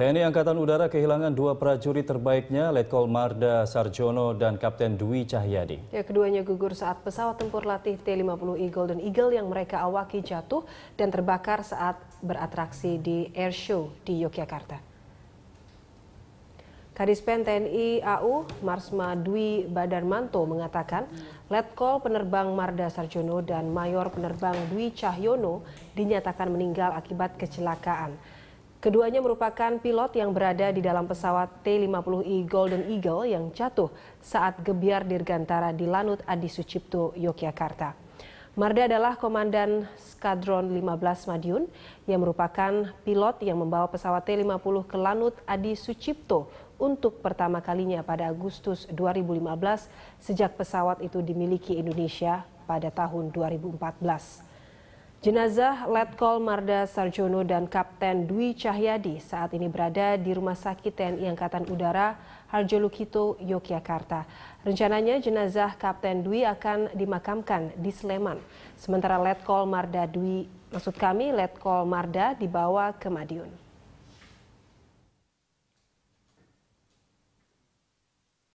TNI Angkatan Udara kehilangan dua prajurit terbaiknya, Letkol Marda Sarjono dan Kapten Dwi Cahyadi. Ya, keduanya gugur saat pesawat tempur latih t 50 Eagle dan Eagle yang mereka awaki jatuh dan terbakar saat beratraksi di airshow di Yogyakarta. Kadispen TNI AU Marsma Dwi Badarmanto mengatakan Letkol Penerbang Marda Sarjono dan Mayor Penerbang Dwi Cahyono dinyatakan meninggal akibat kecelakaan. Keduanya merupakan pilot yang berada di dalam pesawat T-50I e Golden Eagle yang jatuh saat gebiar dirgantara di Lanut Adi Sucipto, Yogyakarta. Marda adalah Komandan Skadron 15 Madiun yang merupakan pilot yang membawa pesawat T-50 ke Lanut Adi Sucipto untuk pertama kalinya pada Agustus 2015 sejak pesawat itu dimiliki Indonesia pada tahun 2014. Jenazah Letkol Marda Sarjono dan Kapten Dwi Cahyadi saat ini berada di Rumah Sakit TNI Angkatan Udara Harjolukito, Yogyakarta. Rencananya jenazah Kapten Dwi akan dimakamkan di Sleman. Sementara Letkol Marda Dwi, maksud kami Letkol Marda dibawa ke Madiun.